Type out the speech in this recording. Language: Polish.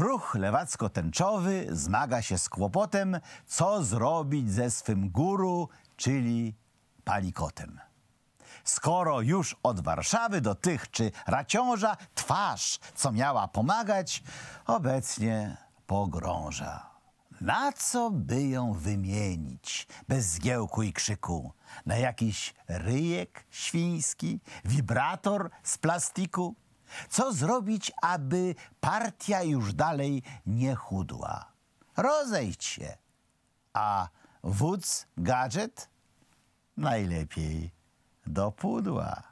Ruch lewacko-tęczowy zmaga się z kłopotem, co zrobić ze swym guru, czyli palikotem. Skoro już od Warszawy do tych czy raciąża twarz, co miała pomagać, obecnie pogrąża. Na co by ją wymienić bez zgiełku i krzyku? Na jakiś ryjek świński, wibrator z plastiku? Co zrobić, aby partia już dalej nie chudła? Rozejdź się. A wódz gadżet? Najlepiej do pudła.